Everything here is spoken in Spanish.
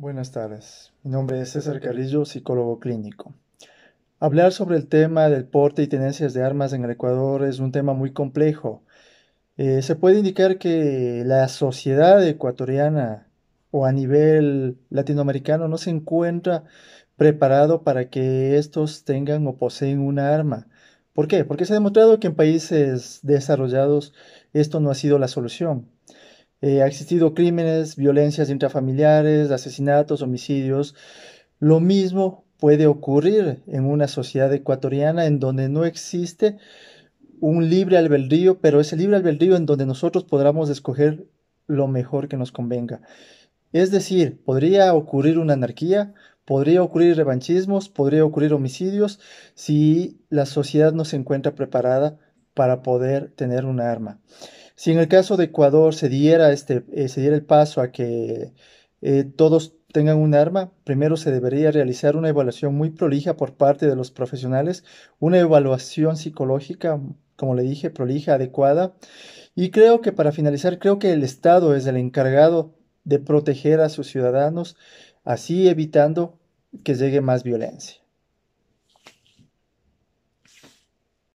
Buenas tardes, mi nombre es César Carrillo, psicólogo clínico. Hablar sobre el tema del porte y tenencias de armas en el Ecuador es un tema muy complejo. Eh, se puede indicar que la sociedad ecuatoriana o a nivel latinoamericano no se encuentra preparado para que estos tengan o poseen una arma. ¿Por qué? Porque se ha demostrado que en países desarrollados esto no ha sido la solución. Eh, ha existido crímenes, violencias intrafamiliares, asesinatos, homicidios. Lo mismo puede ocurrir en una sociedad ecuatoriana en donde no existe un libre albedrío, pero ese libre albedrío en donde nosotros podamos escoger lo mejor que nos convenga. Es decir, podría ocurrir una anarquía, podría ocurrir revanchismos, podría ocurrir homicidios si la sociedad no se encuentra preparada para poder tener un arma. Si en el caso de Ecuador se diera, este, eh, se diera el paso a que eh, todos tengan un arma, primero se debería realizar una evaluación muy prolija por parte de los profesionales, una evaluación psicológica, como le dije, prolija, adecuada. Y creo que para finalizar, creo que el Estado es el encargado de proteger a sus ciudadanos, así evitando que llegue más violencia.